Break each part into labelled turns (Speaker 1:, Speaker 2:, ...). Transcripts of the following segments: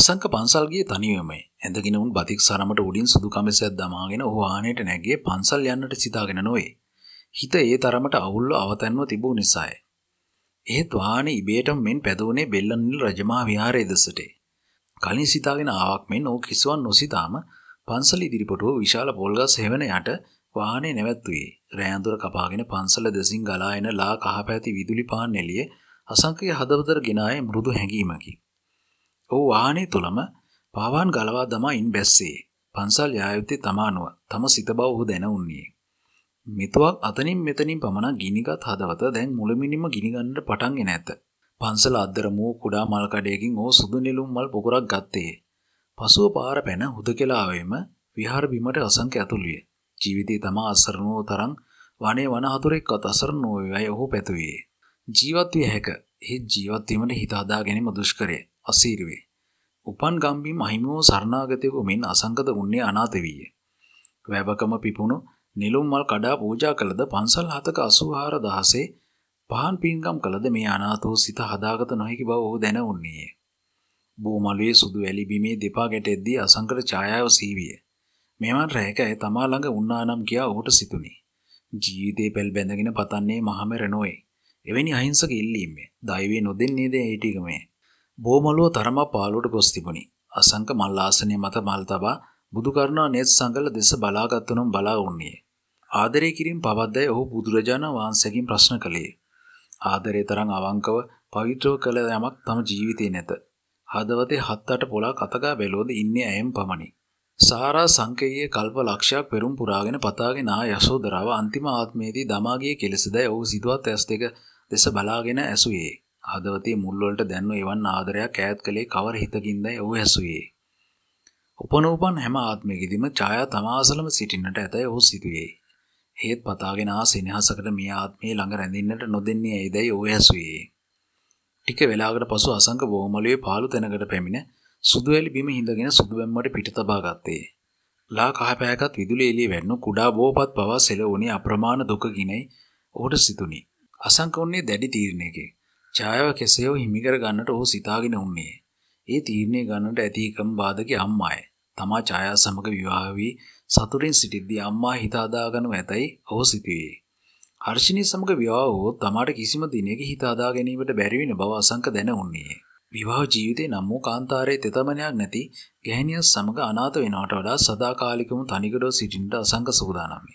Speaker 1: අසංක පන්සල් ගියේ තනියමයි. ඇඳගෙන උන් බතික් සරමට උඩින් සුදු කමිසයක් දමාගෙන ඔහු ආහනේට නැගියේ පන්සල් යන්නට සිතාගෙන නොවේ. හිත ඒ තරමට අවුල්ව අවතැන්ව තිබූ නිසාය. එහෙත් වාහනේ ඉබේටම මෙන් පැදවුනේ බෙල්ලන්නිල රජමහා විහාරයේ දෙසටේ. කලින් සිතාගෙන ආවක් මෙන් ඕ කිසුවන් නොසිතාම පන්සල ඉදිරිපට වූ විශාල පොල්ගස් හෙවන යට වාහනේ නැවැත්තුවේ. රෑඳුර කපාගෙන පන්සල දෙසින් ගලා එන ලා කහපැති විදුලි පාන් එළියේ අසංකයේ හදවතට ගෙනායේ මෘදු හැඟීමකි. ඔහු වාහනේ තුළම පාවාන් ගලවා දමා ඉන් බැස්සේ. පන්සල් යායුත්තේ තමානුව තම සිත බව ඔහු දැනවුන්නේ. මෙතුවක් අතනින් මෙතනින් පමණ ගිනිගත් හදවත දැන් මුලමිනිම ගිනිගන්නට පටන්ගෙන ඇත. පන්සල අද්දර මූ කුඩා මල්කඩයකින් ඕ සුදු නිලුම් මල් පොකුරක් ගත්තේ. පසුව පාර පැන හුද කෙලාවේම විහාර බිමට අසංක ඇතුළිය. ජීවිතය තමා අසරණුව තරම් වනේ වන හතුරෙක්වත් අසරණුවයයි ඔහු පැතුවේ. ජීවත් විය හැක එහෙත් ජීවත්වීමට හිතාදා ගැනීම දුෂ්කරය අසීරුවේ. උපන් ගම්බිම් අහිමෝ සරණාගතයකු මෙන් අසංකත උන්නේ අනාත වීය. වැවකම පිපුණු නිලුම් මල් කඩා පූජා කළද පන්සල් හතක අසුහාර දහසේ පහන් පින්ගම් කළද මේ අනාතෝ සිත හදාගත නොහැකි බව ඔහු දැන උන්නේය. බෝමලුවේ සුදු වැලි බිමේ දෙපා ගැටෙද්දී අසංකර ඡායාව සීවිය. මෙවන් රැයක ඇය තමා ළඟ උන්නානම් කියා ඔහුට සිතුනි. ජීවිතේ පැල් බැඳගෙන පතන්නේ මහමෙර නොවේ. එවැනි අහිංසක ඉල්ලීමේ දෛවේ නොදෙන්නේද ඒ ටිකමේ. බෝමලුව තරම පාලුවට ගොස් තිබුණි. අසංක මල් ආසනය මත මල් තබා බුදු කරුණා නෙත් සංගල දෙස බලාගත්තුනම් බලා වුණේ. ආදරය කිරීම පවද්දයි ඔහු බුදුරජාණන් වහන්සේගෙන් ප්‍රශ්න කළේ. ආදරේ තරම් අවංකව පවිත්‍රව කළ යමක් තම ජීවිතේ නැත. හදවතේ හත් අට පොලක් අතගා බැලුවද ඉන්නේ ඇයම් පමණි. සාරා සංකේයයේ කල්ප ලක්ෂයක් පෙරම් පුරාගෙන පතාගෙන ආ යශෝදරාව අන්තිම ආත්මයේදී දමාගේ කෙලෙසදයි ඔහු සිදුවත් ඇස් දෙක දෙස බලාගෙන ඇසුයේ. හදවතේ මුල්වලට දැන්ව එවන් ආදරයක් ඈත් කළේ කවර හිතකින්දයි ඔහු ඇසුවේ. උපනෝපන් හැම ආත්මයකදීම ඡායා තමාසලම සිටින්නට ඇතැයි ඔහු සිතුවේ. හේත් පතාගෙන ආ සෙනෙහසකට මේ ආත්මයේ ළඟ රැඳෙන්නට නොදෙන්නේ ඇයිදයි ඔහු ඇසුවේ. ටික වෙලාවකට පසු අසංක බොහොමලුවේ පාළු තැනකට පැමිණ සුදුවැලි බිම හිඳගෙන සුදුබැම්මට පිට තබා ගත්තේ. ලා කහපෑකත් විදුලි එළිය වැන්නු කුඩා බෝපත් පවා සෙලවුණේ අප්‍රමාණ දුකකිනයි ඔහුට සිතුනි. අසංක වුණේ දැඩි තීරණයකින්. ඡායාව කෙසේව හිමිකර ගන්නට ඔහු සිතාගෙන උන්නේ. ඒ තීරණය ගන්නට ඇති එකම බාධකේ අම්මාය. තමා ඡායාව සමග විවාහ වී සතුටින් සිටිද්දී අම්මා හිත අදාගනු ඇතයි ඔහු සිතුවේ. හර්ෂිනී සමග විවාහ වූ තමාට කිසිම දිනයක හිත අදා ගැනීමට බැරි වෙන බව අසංක දැන උන්නේ. විවාහ ජීවිතේ නම් වූ කාන්තාරයේ තෙතමනයක් නැති ගැහණියක් සමග අනාථ වෙනවට වඩා සදාකාලිකව තනිකඩව සිටින්නට අසංක සූදානම්ය.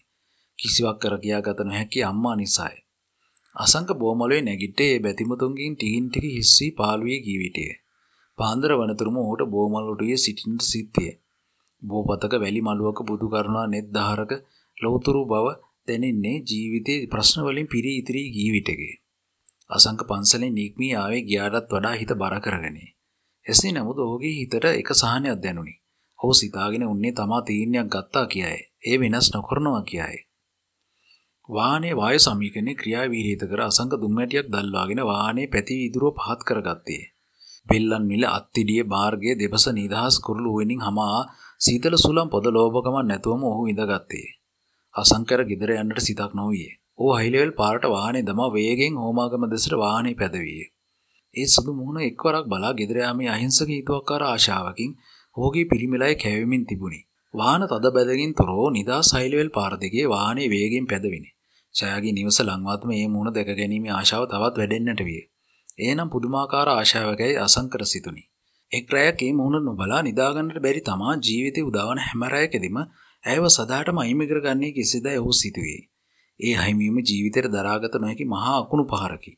Speaker 1: කිසිවක් කර කියාගත නොහැකි අම්මා නිසායි. අසංක බෝමලුවේ නැගිටේ බැතිමතුන්ගෙන් ටිකින් ටික හිස්සී පාළුවේ ගී විටේ. පාන්දර වනතුරුම ඔහුට බෝමලුටුවේ සිටින්නට සිද්ධිය. බෝපතක වැලි මලුවක බුදු කරුණා net දහරක ලෞතුරු බව දැනෙන්නේ ජීවිතේ ප්‍රශ්න වලින් පිරි ඉතිරි ගී විටකේ. අසංක පන්සලෙන් නීක්මී ආවේ ගියාටත් වඩා හිත බර කරගනේ. එසේ නමුත් ඔහුගේ හිතට එක සහනයක් දැනුනි. ඔහු සිතාගෙන උන්නේ තමා තීරණයක් ගත්තා කියයි. ඒ වෙනස් නොකරනවා කියයි. වාහනේ වායු සමීකරණය ක්‍රියාවීරීත කර අසංක දුම්මැටියක් දල්වාගෙන වාහනේ පැති ඉදුරුව පහත් කරගත්තේ. බෙල්ලන් මිල අත්තිඩිය මාර්ගයේ දෙපස නිදහස් කුරුළු වුණින් හමා සීතල සුළම් පොද ලෝභකමක් නැතුවම ඔහු ඉඳගත්තේ. අසංකර ගෙදර යන්නට සිතක් නොවිය. ඕ හයිලෙවල් පාරට වාහනේ දමා වේගෙන් හෝමාගම දෙසට වාහනේ පැදවිය. ඒ සුදු මුහුණ එක්වරක් බලා ගෙදර යාමේ අහිංසක හිතුවක්කාර ආශාවකින් ඔහුගේ පිළිමලයි කැවෙමින් තිබුණි. වාහන තද බැදකින් තොරව නිදා සයිලෙවල් පාර දෙකේ වාහනේ වේගෙන් පැදවිනි. ජයාගේ නිවස ලංවත්ම ඒ මුණ දැක ගැනීමේ ආශාව තවත් වැඩෙන්නට විය. එනම් පුදුමාකාර ආශාවකයි අසංකර සිතුනි. එක් රැයක් ඒ මුහුණ නොබලා නිදාගන්නට බැරි තමා ජීවිතය උදාවන හැම රැයකදීම ඇයව සදාටම අහිමි කරගන්නේ කිසිද එහු සිටුවේ. ඒ අහිමීම ජීවිතයට දරාගත නොහැකි මහා අකුණු පහරකි.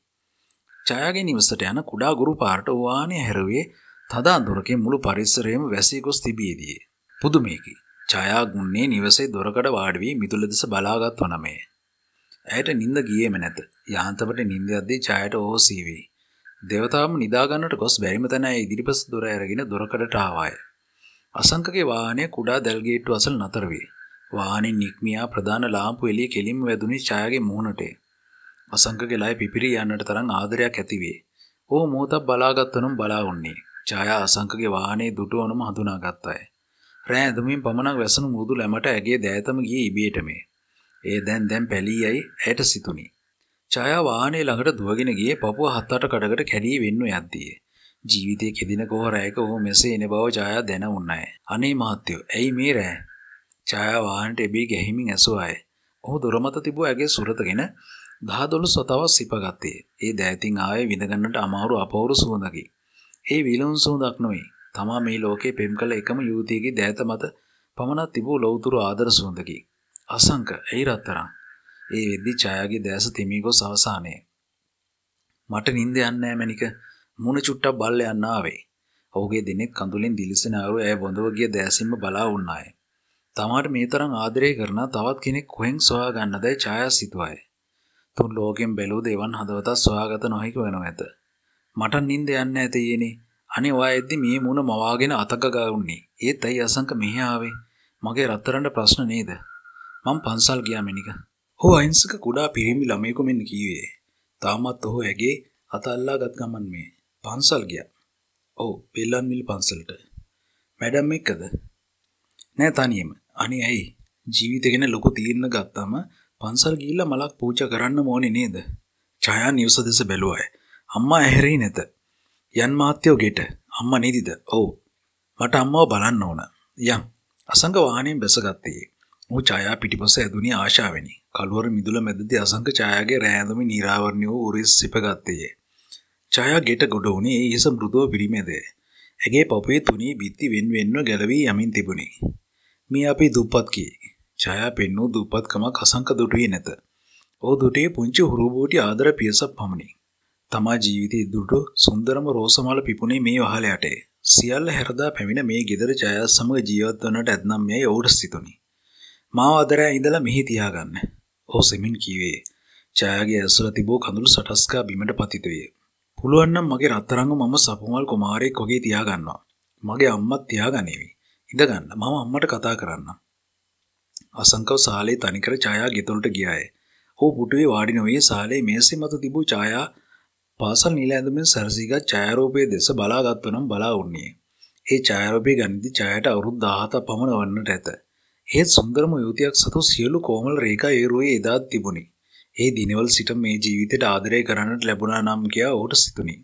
Speaker 1: ජයාගේ නිවසට යන කුඩා ගුරු පාරට වාහනය හැරුවේ තද අඳුරකින් මුළු පරිසරයම වැසී ගොස් තිබියදී. පුදුමේකි. ජයා ගුන්නේ නිවසේ දොරකඩ වාඩි වී මිදුල දෙස බලාගත් වනමේ. ඇයට නිින්ද ගියේම නැත. යාන්තමට නිින්ද යද්දී ඡායට ඕසී වෙයි. දේවතාවම නිදා ගන්නට ගොස් බැරිම තැන ඇය ඉදිරිපස දොර ඇරගෙන දොරකඩට ආවාය. අසංකගේ වාහනය කුඩා දැල් ගේට්ටු අසල නතර වේ. වාහනේ නික්මියා ප්‍රධාන ලාම්පු එළිය කෙලින්ම වැදුනේ ඡායගේ මූණට. අසංකගේ ලය පිපිරී යන්නට තරම් ආදරයක් ඇති වේ. ඔහු මොහොතක් බලාගත්වනම් බලා වුණේ. ඡායා අසංකගේ වාහනේ දුටුවනම හඳුනාගත්තාය. රෑ ඇඳුමින් පමණක් වැසෙන මුරුදු ලැමට ඇගේ දෑතම ගියේ ඉබේටමේ. ඒ දැන් දැන් පැලී යයි ඇයට සිතුනි. ඡායා වාහනේ ළඟට දුවගෙන ගියේ පපුව හත් අට කඩකට කැඩී වෙන්න යද්දී. ජීවිතයේ කෙදින කොහරයක ඔහු මෙසේ එන බව ඡායා දැනුණාය. අනේ මහත්තයෝ, ඇයි මේ රෑ? ඡායා වාහනට එබී ගැහිමින් ඇසුවාය. ඔහු දොරමත තිබූ ඇගේ සුරතගෙන දහදොළු සතාවක් සිපගත්තේ. ඒ දෑතින් ආයේ විඳගන්නට අමාරු අපවරු සුවඳකි. ඒ විලවුන් සුවඳක් නොවේ. තමා මේ ලෝකේ පෙම් කළ එකම යුවතියගේ දෑත මත පමණක් තිබූ ලෞතුරු ආදර සුවඳකි. අසංක ඇයි රත්තරන් ඒ වෙද්දි ඡායාගේ දැස තෙමී ගොස් අවසානයේ මට නිින්ද යන්නේ මැනික මුණ චුට්ටක් බල්ල යන්න ආවේ ඔහුගේ දිනෙක කඳුලින් දිලිසෙන අයුරු ඇය බොඳව ගිය දැසින්ම බලා වුණාය තමාට මේ තරම් ආදරය කරන තවත් කෙනෙක් කොහෙන් සොයා ගන්නදයි ඡායා සිතුවායි තුන් ලෝකෙන් බැලූ දෙවන් හදවතක් සොයාගත නොහැකි වෙනව ඇත මට නිින්ද යන්නේ ඇතයේනේ අනේ වායෙද්දි මේ මුණ මවාගෙන අතක ගාවුන්නේ ඒත් ඇයි අසංක මෙහි ආවේ මගේ රත්තරන්ට ප්‍රශ්න නේද මං පන්සල් ගියා මිනික. ඔහු අහිංසක කුඩා පිරිමි ළමයෙකු මෙන්න කීවේ. තාමත් ඔහු ඇගේ අත අල්ලා ගත් ගමන් මේ පන්සල් ගියා. ඔව් පෙල්ලන් මිල් පන්සලට. මැඩම් එක්කද? නෑ තනියම. අනේ ඇයි? ජීවිතේ ගැන ලොකු තීරණ ගත්තම පන්සල් ගිහිල්ලා මලක් පූජා කරන්න ඕනේ නේද? ඡායා නිවස දෙස බැලුවාය. අම්මා ඇහැරෙයි නැත. යන් මාත්‍යෝ ගෙට. අම්මා නිදිද? ඔව්. මට අම්මව බලන්න ඕන. යම්. අසංග වාහනයෙන් බැසගත්තේ. ඌ ඡායා පිටිපස ඇදුණි ආශාවෙනි. කළුවර මිදුල මැදදී අසංක ඡායාගේ රෑඳම නීරාවරණය වූ උරිස් සිපගත්තේය. ඡායා ගෙට ගොඩ වුණේ ඊස මෘදුව පිරිමැදේ. ඇගේ පපුවේ තුනී බිත්ති වෙන් වෙන්ව ගැලවී යමින් තිබුණි. මේ අපේ දුප්පත් කී. ඡායා පෙන්වූ දුප්පත්කමක් අසංක දුටුවේ නැත. ඔහු දුටුවේ පුංචි හුරු බූටි ආදර පියසක් පමණි. තමා ජීවිතයේ දුටු සුන්දරම රෝසමල පිපුණේ මේ වහලයට. සියල්ල හැරදා පැමිණ මේ ගෙදර ඡායා සමග ජීවත් වන්නට ඇතනම් මේ ඔවුට සිතුණි. මාව අදරෑ ඉඳලා මෙහි තියාගන්න. ඔහු සෙමින් කීවේ. ඡායාගේ ඇසුර තිබූ කඳුළු සටස්කා බිමට පතිත විය. පුළුවන් නම් මගේ රත්තරන්ව මම සපුමල් කුමාරයෙක් වගේ තියාගන්නවා. මගේ අම්මත් තියාගනේවි. ඉඳගන්න මම අම්මට කතා කරන්න. අසංකව සාලේ තනිකර ඡායා ගෙදරට ගියාය. ඔහු පුටුවේ වාඩි නොවේ සාලේ මේසෙ මත තිබූ ඡායා පාසල් නිල ඇඳුමින් සැරසීගත් ඡායාරූපයේ දෙස බලාගත්තු නම් බලා වුණියේ. ඒ ඡායාරූපය ගනිද්දී ඡායාට අවුරුදු 17 පමණ වන්නට ඇත. ඒ සුන්දරම යුතියක් සතු සියලු කෝමල් රේකා ඒරුවේ එදාත් තිබුණි. ඒ දිනවල් සිට මේ ජීවිතයට ආදරය කරන්නට ලැබුණා නම් කියා ඔහුට සිතුණි.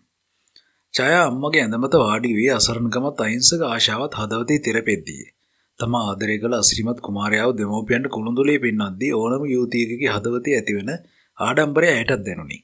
Speaker 1: ඡායා අම්මගේ ඇඳමත වාඩි වී අසරණකමත් අහිංසක ආශාවත් හදවතේ තෙරපෙද්දී තමා ආදරය කළ අසිරිමත් කුමාරයාව දෙමෝපියන්ට කුළුඳුලේ පෙන්වද්දී ඕනම යුතියකගේ හදවතේ ඇතිවන ආඩම්බරය ඇයටත් දැනුනි.